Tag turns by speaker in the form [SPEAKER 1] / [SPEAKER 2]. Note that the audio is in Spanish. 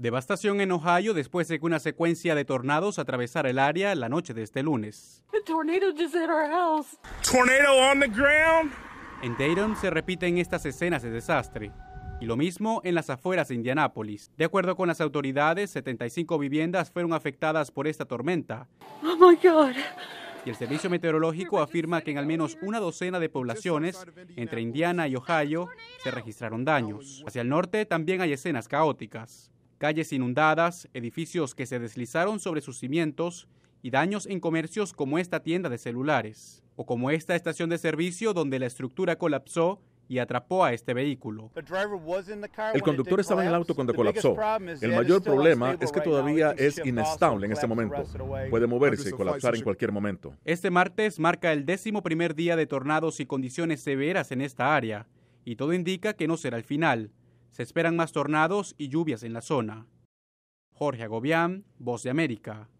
[SPEAKER 1] Devastación en Ohio después de que una secuencia de tornados atravesara el área la noche de este lunes. En Dayton se repiten estas escenas de desastre. Y lo mismo en las afueras de Indianápolis. De acuerdo con las autoridades, 75 viviendas fueron afectadas por esta tormenta. Oh, y el servicio meteorológico afirma que en al menos una docena de poblaciones, entre Indiana y Ohio, se registraron daños. Hacia el norte también hay escenas caóticas calles inundadas, edificios que se deslizaron sobre sus cimientos y daños en comercios como esta tienda de celulares o como esta estación de servicio donde la estructura colapsó y atrapó a este vehículo.
[SPEAKER 2] El conductor estaba en el auto cuando colapsó.
[SPEAKER 3] El mayor problema es que todavía es inestable en este momento. Puede moverse y colapsar en cualquier momento.
[SPEAKER 1] Este martes marca el décimo primer día de tornados y condiciones severas en esta área, y todo indica que no será el final se esperan más tornados y lluvias en la zona. Jorge Agobián, Voz de América.